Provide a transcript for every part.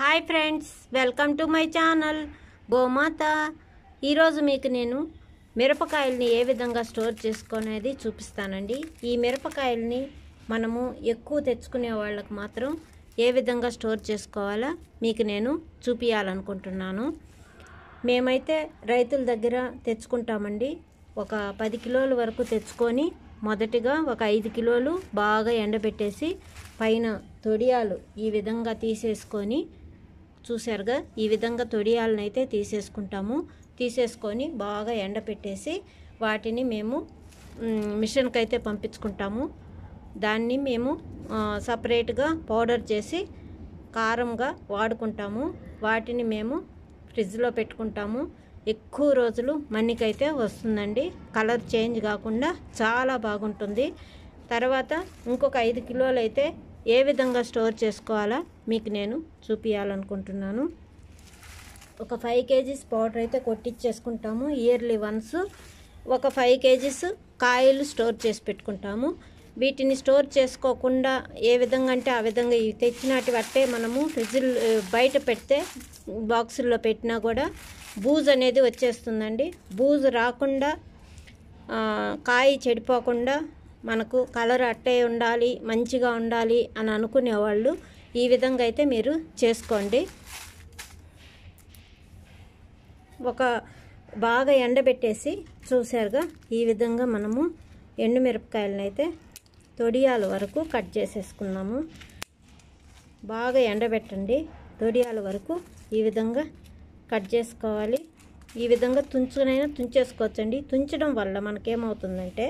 hi friends welcome to my channel Gomata ఈరోజు మీకు నేను మిరపకాయల్ని ఏ విధంగా స్టోర్ చేసుకునేది చూపిస్తానండి ఈ మిరపకాయల్ని మనము ఎక్కువ తెచ్చుకునే వాళ్ళకు మాత్రం ఏ విధంగా స్టోర్ చేసుకోవాలో మీకు నేను చూపించాలనుకుంటున్నాను మేమైతే రైతుల దగ్గర తెచ్చుకుంటామండి ఒక పది కిలోల వరకు తెచ్చుకొని మొదటిగా ఒక ఐదు కిలోలు బాగా ఎండబెట్టేసి పైన తొడియాలు ఈ విధంగా తీసేసుకొని చూసారుగా ఈ విధంగా తొడియాలను అయితే తీసేసుకుంటాము తీసేసుకొని బాగా ఎండపెట్టేసి వాటిని మేము మిషన్కి అయితే పంపించుకుంటాము దాన్ని మేము సపరేట్గా పౌడర్ చేసి కారంగా వాడుకుంటాము వాటిని మేము ఫ్రిడ్జ్లో పెట్టుకుంటాము ఎక్కువ రోజులు మన్నికైతే వస్తుందండి కలర్ చేంజ్ కాకుండా చాలా బాగుంటుంది తర్వాత ఇంకొక ఐదు కిలోలు అయితే ఏ విధంగా స్టోర్ చేసుకోవాలో మీకు నేను చూపించాలనుకుంటున్నాను ఒక ఫైవ్ కేజీస్ పౌడర్ అయితే కొట్టించేసుకుంటాము ఇయర్లీ వన్స్ ఒక ఫైవ్ కేజీస్ కాయలు స్టోర్ చేసి పెట్టుకుంటాము వీటిని స్టోర్ చేసుకోకుండా ఏ విధంగా అంటే ఆ విధంగా తెచ్చినటి బట్టే మనము ఫ్రిడ్జిల్ బయట పెడితే బాక్సుల్లో పెట్టినా కూడా బూజ్ అనేది వచ్చేస్తుందండి బూజ్ రాకుండా కాయి చెడిపోకుండా మనకు కలర్ అట్టే ఉండాలి మంచిగా ఉండాలి అని అనుకునేవాళ్ళు ఈ విధంగా అయితే మీరు చేసుకోండి ఒక బాగా ఎండబెట్టేసి చూసారుగా ఈ విధంగా మనము ఎండుమిరపకాయలను అయితే తొడియాల వరకు కట్ చేసేసుకున్నాము బాగా ఎండబెట్టండి తొడియాల వరకు ఈ విధంగా కట్ చేసుకోవాలి ఈ విధంగా తుంచునైనా తుంచేసుకోవచ్చండి తుంచడం వల్ల మనకేమవుతుందంటే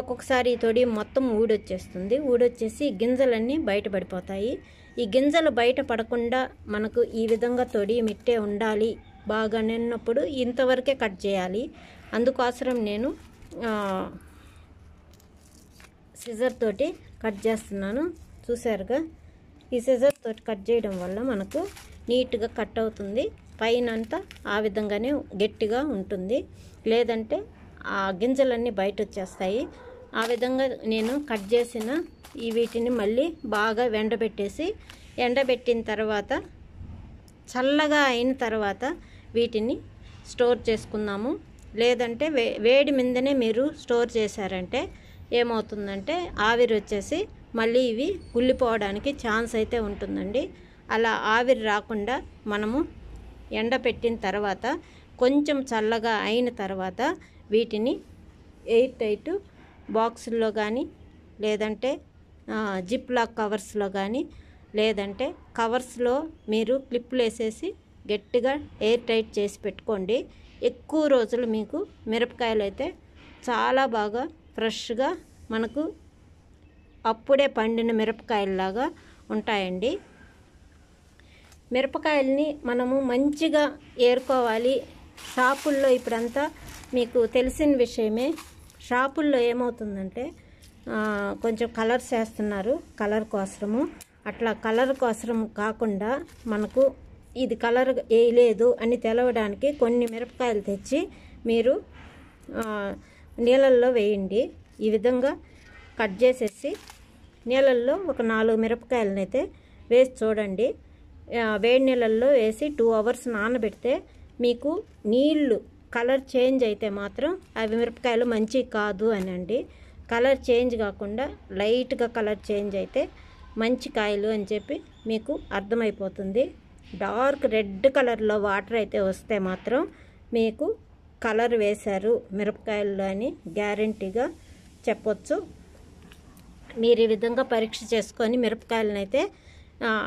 ఒక్కొక్కసారి తొడి మొత్తం ఊడొచ్చేస్తుంది ఊడొచ్చేసి గింజలన్నీ బయటపడిపోతాయి ఈ గింజలు బయట పడకుండా మనకు ఈ విధంగా తొడి మిట్టే ఉండాలి బాగా నిన్నప్పుడు ఇంతవరకే కట్ చేయాలి అందుకోసం నేను సిజర్ తోటి కట్ చేస్తున్నాను చూసారుగా ఈ సిజర్ తోటి కట్ చేయడం వల్ల మనకు నీట్గా కట్ అవుతుంది పైనంతా ఆ విధంగానే గట్టిగా ఉంటుంది లేదంటే ఆ గింజలన్నీ బయట వచ్చేస్తాయి ఆ విధంగా నేను కట్ చేసిన ఈ వీటిని మళ్ళీ బాగా ఎండబెట్టేసి ఎండబెట్టిన తర్వాత చల్లగా అయిన తర్వాత వీటిని స్టోర్ చేసుకుందాము లేదంటే వే వేడి మీదనే మీరు స్టోర్ చేశారంటే ఏమవుతుందంటే ఆవిరి వచ్చేసి మళ్ళీ ఇవి కుళ్ళిపోవడానికి ఛాన్స్ అయితే ఉంటుందండి అలా ఆవిరి రాకుండా మనము ఎండబెట్టిన తర్వాత కొంచెం చల్లగా అయిన తర్వాత వీటిని ఎయిర్ టైట్ బాక్సుల్లో కానీ లేదంటే జిప్ లాక్ కవర్స్లో కానీ లేదంటే కవర్స్లో మీరు క్లిప్లు వేసేసి గట్టిగా ఎయిర్ టైట్ చేసి పెట్టుకోండి ఎక్కువ రోజులు మీకు మిరపకాయలు అయితే చాలా బాగా ఫ్రెష్గా మనకు అప్పుడే పండిన మిరపకాయలలాగా ఉంటాయండి మిరపకాయల్ని మనము మంచిగా ఏరుకోవాలి షాపుల్లో ఇప్పుడంతా మీకు తెలిసిన విషయమే షాపుల్లో ఏమవుతుందంటే కొంచెం కలర్స్ వేస్తున్నారు కలర్ కోసము అట్లా కలర్ కోసరం కాకుండా మనకు ఇది కలర్ వేయలేదు అని తెలవడానికి కొన్ని మిరపకాయలు తెచ్చి మీరు నీళ్ళల్లో వేయండి ఈ విధంగా కట్ చేసేసి నీళ్ళల్లో ఒక నాలుగు మిరపకాయలనైతే వేసి చూడండి వేడి నీళ్ళల్లో వేసి టూ అవర్స్ నానబెడితే మీకు నీళ్ళు కలర్ చేంజ్ అయితే మాత్రం అవి మిరపకాయలు మంచి కాదు అనండి కలర్ చేంజ్ కాకుండా లైట్గా కలర్ చేంజ్ అయితే మంచి కాయలు అని చెప్పి మీకు అర్థమైపోతుంది డార్క్ రెడ్ కలర్లో వాటర్ అయితే వస్తే మాత్రం మీకు కలర్ వేశారు మిరపకాయల్లో అని గ్యారంటీగా చెప్పొచ్చు మీరు ఈ విధంగా పరీక్ష చేసుకొని మిరపకాయలను అయితే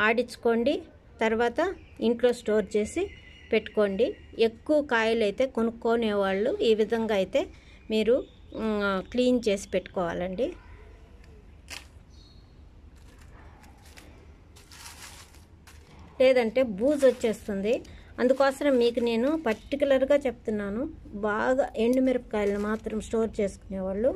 ఆడించుకోండి తర్వాత ఇంట్లో స్టోర్ చేసి పెట్టుకోండి ఎక్కువ కాయలు అయితే కొనుక్కోనేవాళ్ళు ఈ విధంగా అయితే మీరు క్లీన్ చేసి పెట్టుకోవాలండి లేదంటే బూజ్ వచ్చేస్తుంది అందుకోసం మీకు నేను పర్టికులర్గా చెప్తున్నాను బాగా ఎండుమిరపకాయలను మాత్రం స్టోర్ చేసుకునేవాళ్ళు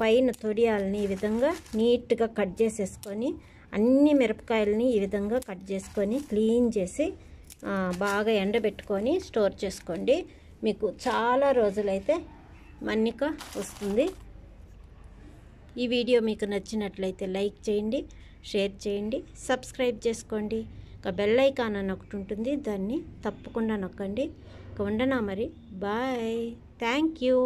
పైన తొడియాలని ఈ విధంగా నీట్గా కట్ చేసేసుకొని అన్ని మిరపకాయలని ఈ విధంగా కట్ చేసుకొని క్లీన్ చేసి బాగా ఎండబెట్టుకొని స్టోర్ చేసుకోండి మీకు చాలా రోజులైతే మన్నిక వస్తుంది ఈ వీడియో మీకు నచ్చినట్లయితే లైక్ చేయండి షేర్ చేయండి సబ్స్క్రైబ్ చేసుకోండి ఒక బెల్ ఐకాన్ అని ఒకటి ఉంటుంది దాన్ని తప్పకుండా నొక్కండి ఇక ఉండనా మరి బాయ్ థ్యాంక్ యూ